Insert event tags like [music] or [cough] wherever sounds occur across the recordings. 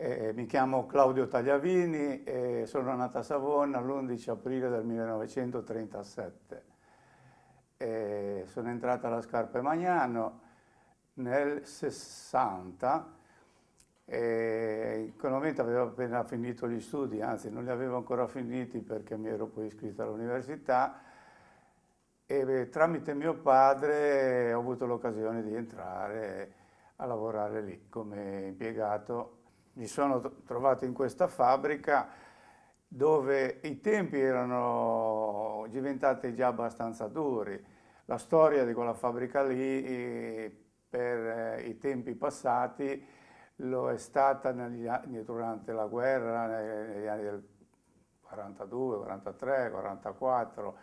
Eh, mi chiamo Claudio Tagliavini e eh, sono nato a Savona l'11 aprile del 1937. Eh, sono entrata alla Scarpe Magnano nel 60 e eh, in quel momento avevo appena finito gli studi, anzi non li avevo ancora finiti perché mi ero poi iscritto all'università e beh, tramite mio padre ho avuto l'occasione di entrare a lavorare lì come impiegato mi sono trovato in questa fabbrica dove i tempi erano diventati già abbastanza duri. La storia di quella fabbrica lì eh, per eh, i tempi passati lo è stata negli, durante la guerra, negli anni del 42, 43, 44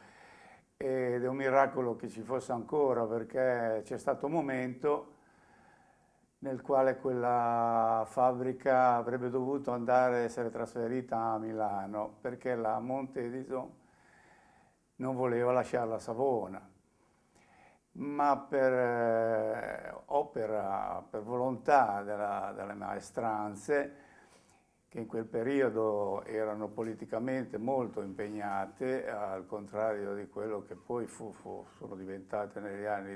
ed è un miracolo che ci fosse ancora perché c'è stato un momento nel quale quella fabbrica avrebbe dovuto andare a essere trasferita a Milano perché la Monte Edison non voleva lasciarla a Savona. Ma per eh, opera, per volontà della, delle maestranze, che in quel periodo erano politicamente molto impegnate, al contrario di quello che poi fu, fu, sono diventate negli anni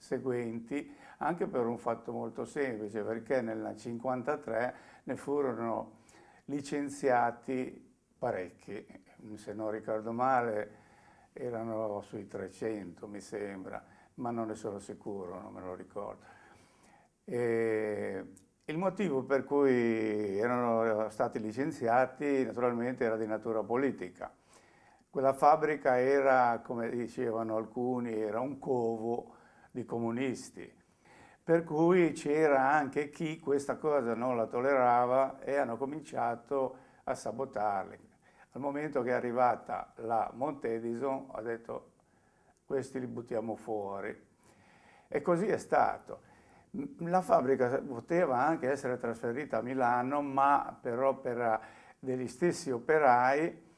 seguenti, anche per un fatto molto semplice, perché nel 1953 ne furono licenziati parecchi, se non ricordo male erano sui 300 mi sembra, ma non ne sono sicuro, non me lo ricordo. E il motivo per cui erano stati licenziati naturalmente era di natura politica. Quella fabbrica era, come dicevano alcuni, era un covo di comunisti. Per cui c'era anche chi questa cosa non la tollerava e hanno cominciato a sabotarli. Al momento che è arrivata la Montedison ha detto questi li buttiamo fuori. E così è stato. La fabbrica poteva anche essere trasferita a Milano, ma per opera degli stessi operai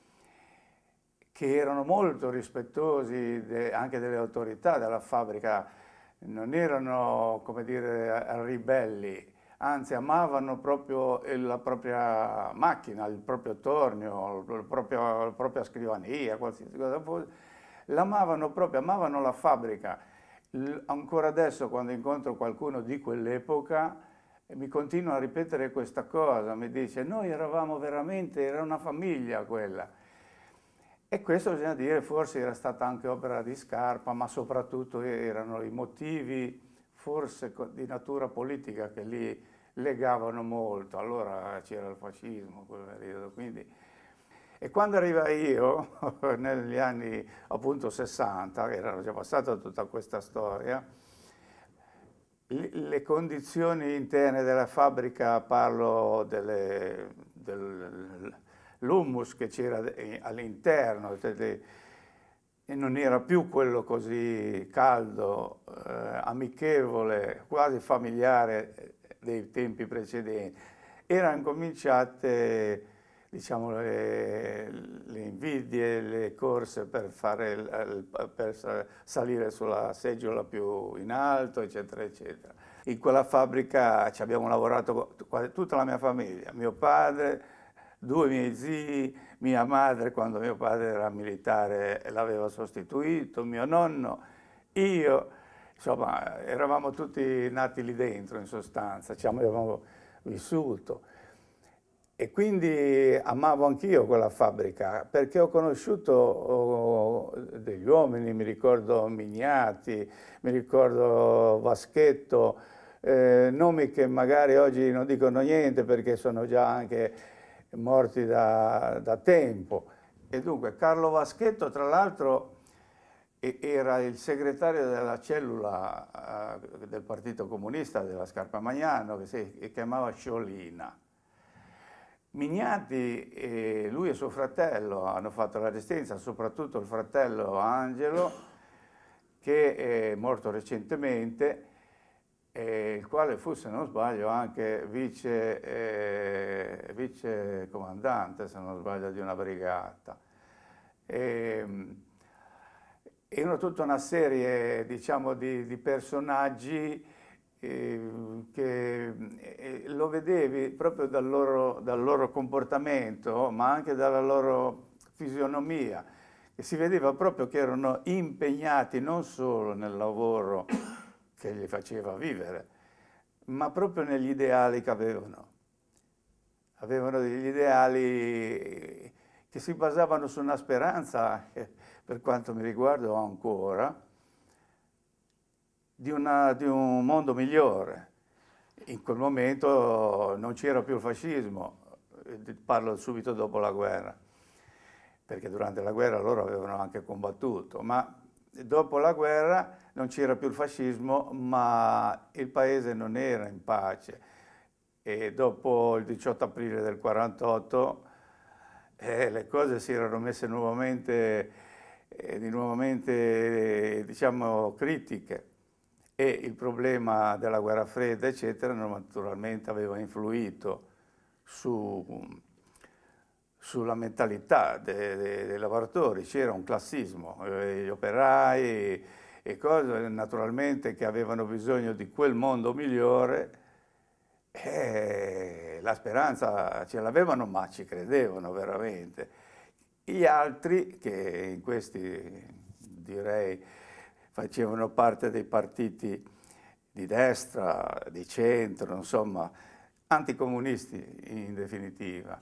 che erano molto rispettosi de, anche delle autorità della fabbrica non erano, come dire, eh, ribelli, anzi amavano proprio la propria macchina, il proprio tornio, la propria, la propria scrivania, qualsiasi cosa fosse, l'amavano proprio, amavano la fabbrica. L ancora adesso quando incontro qualcuno di quell'epoca eh, mi continua a ripetere questa cosa, mi dice noi eravamo veramente, era una famiglia quella. E questo bisogna dire, forse era stata anche opera di scarpa, ma soprattutto erano i motivi forse di natura politica che li legavano molto. Allora c'era il fascismo, quel periodo, quindi... E quando arriva io, [laughs] negli anni appunto 60, era già passata tutta questa storia, le condizioni interne della fabbrica, parlo delle, del, l'hummus che c'era eh, all'interno, cioè e non era più quello così caldo, eh, amichevole, quasi familiare eh, dei tempi precedenti. Erano cominciate diciamo, le, le, invidie, le corse per, fare, per salire sulla seggiola più in alto, eccetera, eccetera. In quella fabbrica ci abbiamo lavorato quasi tutta la mia famiglia, mio padre, due miei zii, mia madre quando mio padre era militare l'aveva sostituito, mio nonno, io, insomma eravamo tutti nati lì dentro in sostanza, ci avevamo vissuto. E quindi amavo anch'io quella fabbrica perché ho conosciuto oh, degli uomini, mi ricordo Mignati, mi ricordo Vaschetto, eh, nomi che magari oggi non dicono niente perché sono già anche morti da, da tempo. E dunque Carlo Vaschetto, tra l'altro, era il segretario della cellula eh, del Partito Comunista della Scarpa Magnano, che si chiamava Sciolina. Mignati, eh, lui e suo fratello hanno fatto la resistenza, soprattutto il fratello Angelo, che è morto recentemente, eh, il quale fu, se non sbaglio, anche vice, eh, vice comandante, se non sbaglio, di una brigata. E, ehm, e tutta una serie, diciamo, di, di personaggi ehm, che eh, lo vedevi proprio dal loro, dal loro, comportamento, ma anche dalla loro fisionomia, che si vedeva proprio che erano impegnati non solo nel lavoro che li faceva vivere, ma proprio negli ideali che avevano. Avevano degli ideali che si basavano su una speranza, per quanto mi riguarda ancora, di, una, di un mondo migliore. In quel momento non c'era più il fascismo, parlo subito dopo la guerra, perché durante la guerra loro avevano anche combattuto, ma dopo la guerra non c'era più il fascismo, ma il paese non era in pace. E dopo il 18 aprile del 48 eh, le cose si erano messe nuovamente, eh, nuovamente eh, diciamo, critiche e il problema della guerra fredda, eccetera, naturalmente aveva influito su, sulla mentalità dei, dei, dei lavoratori, c'era un classismo, eh, gli operai, e cose naturalmente che avevano bisogno di quel mondo migliore, eh, la speranza ce l'avevano ma ci credevano veramente. Gli altri, che in questi direi facevano parte dei partiti di destra, di centro, insomma, anticomunisti in definitiva.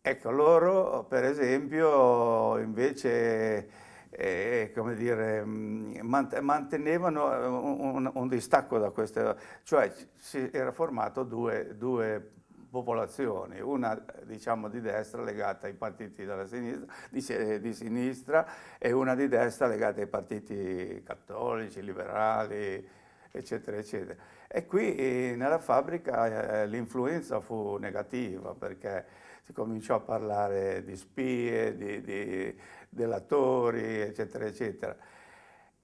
Ecco, loro per esempio invece e, come dire, mm, mantenevano eh, un, un distacco da queste, cioè si era formato due, due popolazioni, una diciamo di destra legata ai partiti sinistra, di, di, sinistra e una di destra legata ai partiti cattolici, liberali, eccetera, eccetera. E qui eh, nella fabbrica eh, l'influenza fu negativa perché si cominciò a parlare di spie, di, di delatori, eccetera, eccetera.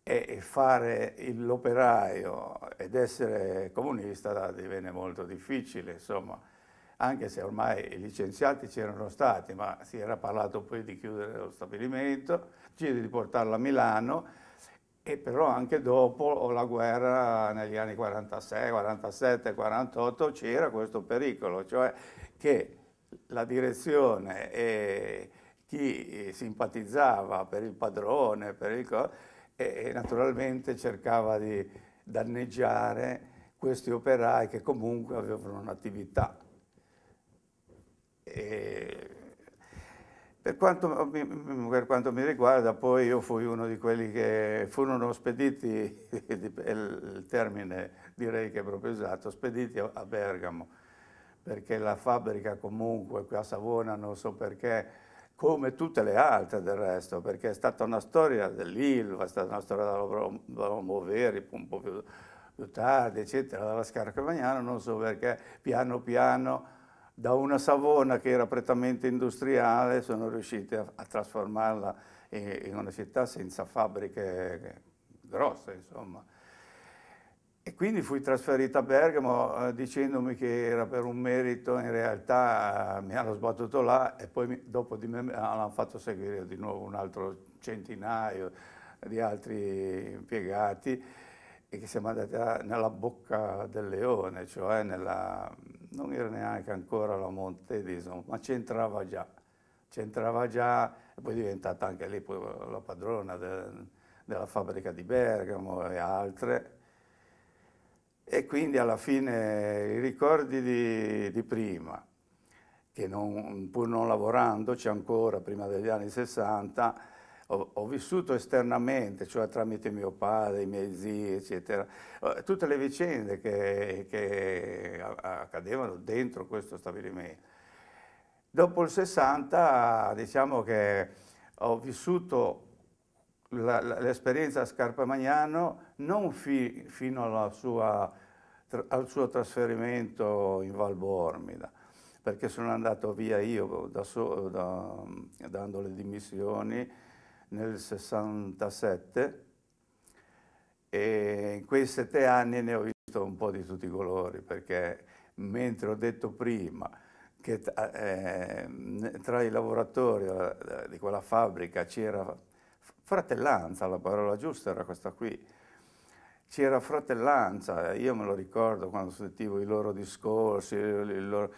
E fare l'operaio ed essere comunista divenne molto difficile, insomma, anche se ormai i licenziati c'erano stati, ma si era parlato poi di chiudere lo stabilimento, di portarlo a Milano e però anche dopo la guerra negli anni 46, 47, 48 c'era questo pericolo, cioè che la direzione e chi eh, simpatizzava per il padrone, per il e naturalmente cercava di danneggiare questi operai che comunque avevano un'attività. Per quanto, per quanto, mi riguarda, poi io fui uno di quelli che furono spediti, [laughs] il termine direi che è proprio usato, spediti a Bergamo, perché la fabbrica comunque qui a Savona, non so perché, come tutte le altre del resto, perché è stata una storia dell'Ilva, è stata una storia della Moveri, un po' più, più tardi, eccetera, dalla Scarcavagnano, non so perché, piano piano, da una Savona che era prettamente industriale, sono riusciti a, a trasformarla in, in, una città senza fabbriche eh, grosse, insomma. E quindi fui trasferito a Bergamo eh, dicendomi che era per un merito, in realtà eh, mi hanno sbattuto là e poi mi, dopo di me hanno fatto seguire di nuovo un altro centinaio di altri impiegati e che siamo andati a, nella bocca del leone, cioè nella, non era neanche ancora la Monte Edison, ma c'entrava già, c'entrava già e poi è diventata anche lì la padrona de, della fabbrica di Bergamo e altre e quindi alla fine i ricordi di, di prima, che non, pur non lavorandoci ancora prima degli anni 60, ho, ho, vissuto esternamente, cioè tramite mio padre, i miei zii, eccetera, eh, tutte le vicende che, che accadevano dentro questo stabilimento. Dopo il 60, diciamo che ho vissuto l'esperienza a Scarpamagnano non fi, fino sua, al suo trasferimento in Val Bormida, perché sono andato via io da so, da, dando le dimissioni nel 67 e in quei sette anni ne ho visto un po' di tutti i colori, perché mentre ho detto prima che eh, tra i lavoratori eh, di quella fabbrica c'era Fratellanza, la parola giusta era questa qui. C'era fratellanza, io me lo ricordo quando sentivo i loro discorsi. Loro...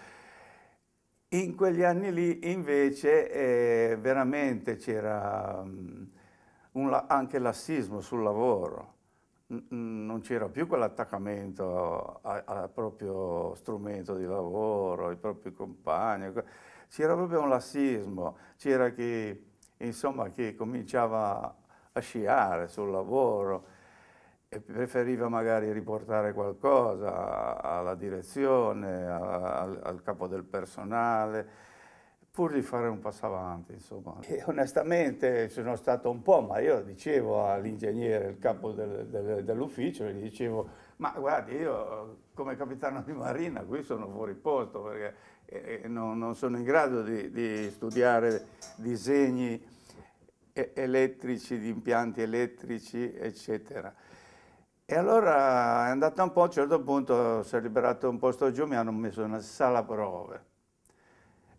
In quegli anni lì invece eh, veramente c'era um, anche lassismo sul lavoro non c'era più quell'attaccamento al proprio strumento di lavoro, ai propri compagni, c'era proprio un lassismo, c'era chi insomma, che cominciava a sciare sul lavoro e preferiva magari riportare qualcosa alla direzione, al, al capo del personale, pur di fare un passo avanti, insomma. E onestamente sono stato un po', ma io dicevo all'ingegnere, il capo del, del, dell'ufficio, gli dicevo, ma guardi, io come capitano di marina qui sono fuori posto, perché eh, non, non, sono in grado di, di studiare disegni elettrici, di impianti elettrici, eccetera. E allora è andata un po', a un certo punto si è liberato un posto giù, mi hanno messo una sala prove.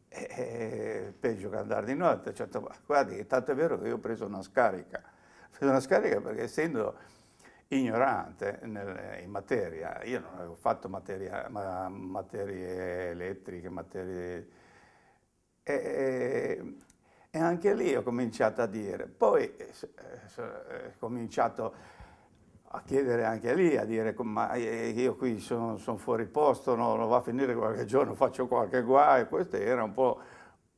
E, e, peggio che andare di notte, certo, guardi, tanto è vero che io ho preso una scarica. Ho preso una scarica perché essendo ignorante nel, in materia. Io non avevo fatto materia, ma, materie elettriche, materie... E, e, anche lì ho cominciato a dire. Poi eh, eh, ho cominciato a chiedere anche lì, a dire ma eh, io qui sono, sono fuori posto, no? non va a finire qualche giorno, faccio qualche guai. Questa era un po'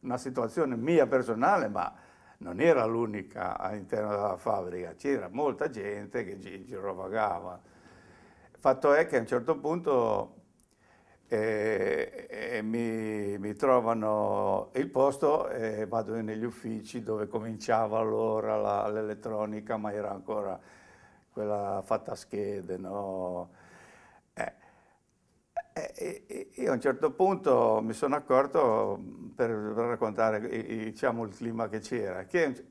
una situazione mia personale, ma non era l'unica all'interno della fabbrica, c'era molta gente che girovagava. Il fatto è che a un certo punto eh, eh, mi, mi, trovano il posto e vado negli uffici dove cominciava allora l'elettronica, ma era ancora quella fatta a schede, no? Eh, e, e, io a un certo punto mi sono accorto, mm, per, raccontare diciamo, il clima che c'era, che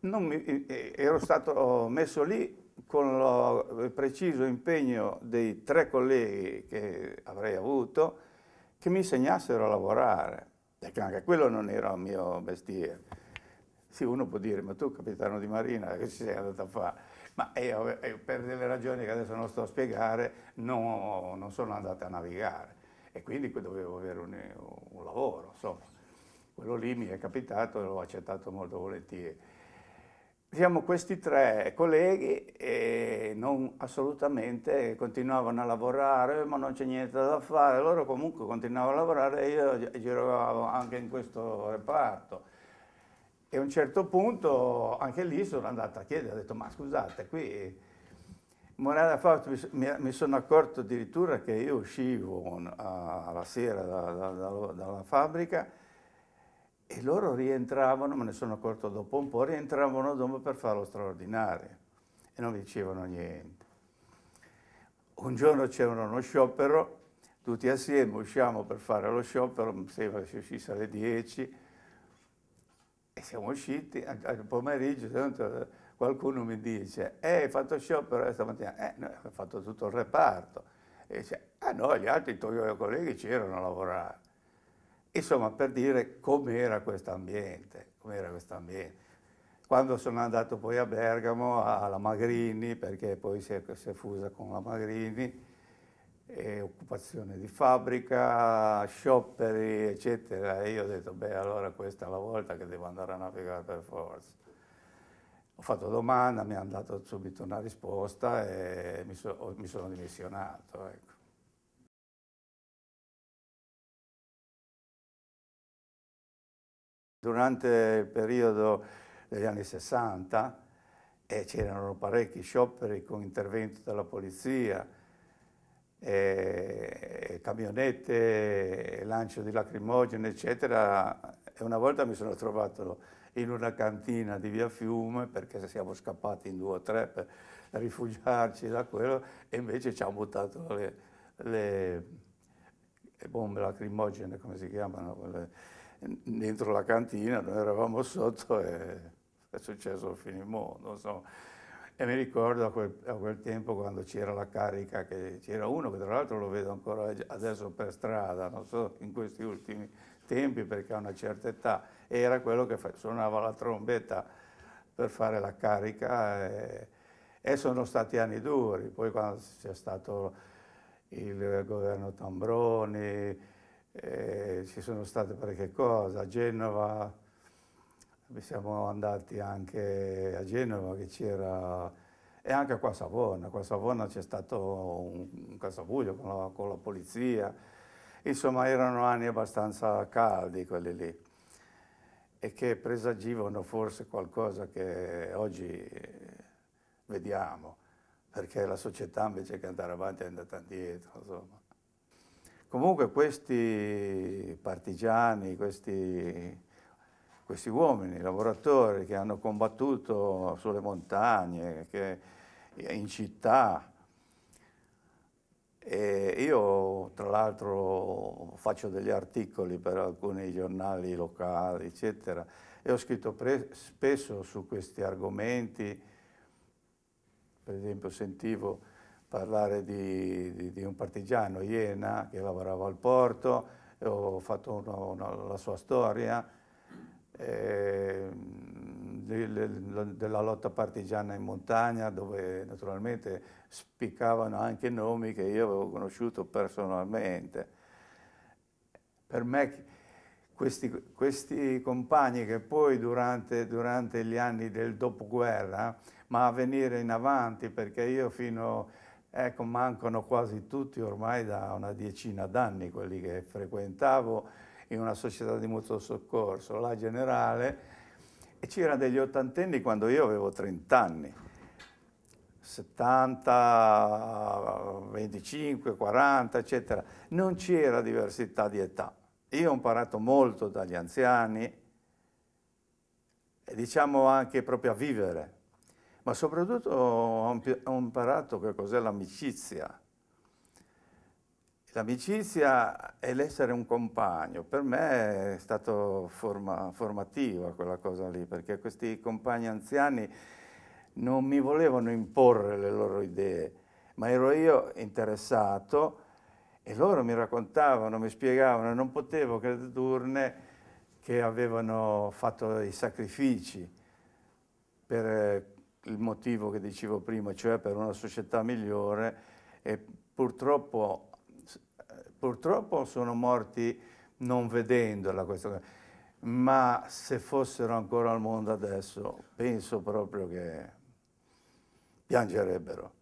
mi, ero stato messo lì con il preciso impegno dei tre colleghi che avrei avuto che mi insegnassero a lavorare, perché anche quello non era il mio mestiere. Sì, uno può dire, ma tu capitano di marina, che ci sei andato a fare? ma io, eh, per delle ragioni che adesso non sto a spiegare no, non sono andata a navigare e quindi dovevo avere un, eh, un lavoro, insomma. Quello lì mi è capitato e l'ho accettato molto volentieri. Siamo questi tre colleghi e non assolutamente continuavano a lavorare, ma non c'è niente da fare. Loro comunque continuavano a lavorare e io giravo anche in questo reparto. E a un certo punto anche lì sono andato a chiedere, ho detto ma scusate, qui Morale fatto, mi, sono accorto addirittura che io uscivo alla sera dalla fabbrica e loro rientravano, me ne sono accorto dopo un po', rientravano dopo per fare lo straordinario e non mi dicevano niente. Un giorno c'era uno sciopero, tutti assieme usciamo per fare lo sciopero, mi sembra che si uscisse alle 10 siamo usciti al pomeriggio, tanto, eh, qualcuno mi dice, eh, hai fatto sciopero eh, stamattina? Eh, no, ho fatto tutto il reparto. E dice, ah no, gli altri tuoi colleghi c'erano a lavorare. Insomma, per dire com'era questo ambiente, com'era questo ambiente. Quando sono andato poi a Bergamo, alla Magrini, perché poi si è, si è fusa con la Magrini, e occupazione di fabbrica, scioperi, eccetera. E io ho detto, beh, allora questa è la volta che devo andare a navigare per forza. Ho fatto domanda, mi hanno dato subito una risposta e mi, so, mi sono dimissionato. Ecco. Durante il periodo degli anni 60 eh, c'erano parecchi scioperi con intervento della polizia, eh, camionette, lancio di lacrimogene, eccetera. E una volta mi sono trovato in una cantina di via Fiume perché siamo scappati in due o tre per rifugiarci da quello e invece ci hanno buttato le, le, le bombe lacrimogene, come si chiamano, quelle, dentro la cantina, noi eravamo sotto e è successo il finimondo, insomma. E mi ricordo a quel, a quel tempo quando c'era la carica, c'era uno che tra l'altro lo vedo ancora adesso per strada, non so in questi ultimi tempi perché ha una certa età, era quello che suonava la trombetta per fare la carica e, e sono stati anni duri, poi quando c'è stato il governo Tambroni, eh, ci sono state parecchie cose, a Genova siamo andati anche a Genova che c'era e anche qua a Savona, qua a Savona c'è stato un casabuglio con la, con la polizia, insomma erano anni abbastanza caldi quelli lì e che presagivano forse qualcosa che oggi eh, vediamo, perché la società invece che andare avanti è andata indietro. Insomma. Comunque questi partigiani, questi questi uomini, lavoratori che hanno combattuto sulle montagne, che, in città. E io tra l'altro faccio degli articoli per alcuni giornali locali, eccetera, e ho scritto spesso su questi argomenti, per esempio sentivo parlare di, di, di un partigiano, Iena, che lavorava al porto, e ho fatto una, una, la sua storia, Ehm, della lotta partigiana in montagna, dove naturalmente spiccavano anche nomi che io avevo conosciuto personalmente. Per me questi, questi compagni che poi durante, durante gli anni del dopoguerra, ma a venire in avanti, perché io fino, ecco, mancano quasi tutti ormai da una diecina d'anni quelli che frequentavo, in una società di mutuo soccorso, la generale, e c'era degli ottantenni quando io avevo 30 anni, 70, 25, 40, eccetera. Non c'era diversità di età. Io ho imparato molto dagli anziani e diciamo anche proprio a vivere, ma soprattutto ho imparato che cos'è l'amicizia L'amicizia e l'essere un compagno, per me è stato forma, formativa quella cosa lì, perché questi compagni anziani non mi volevano imporre le loro idee, ma ero io interessato e loro mi raccontavano, mi spiegavano, non potevo che che avevano fatto dei sacrifici per eh, il motivo che dicevo prima, cioè per una società migliore e purtroppo Purtroppo sono morti non vedendola questa ma se fossero ancora al mondo adesso penso proprio che piangerebbero.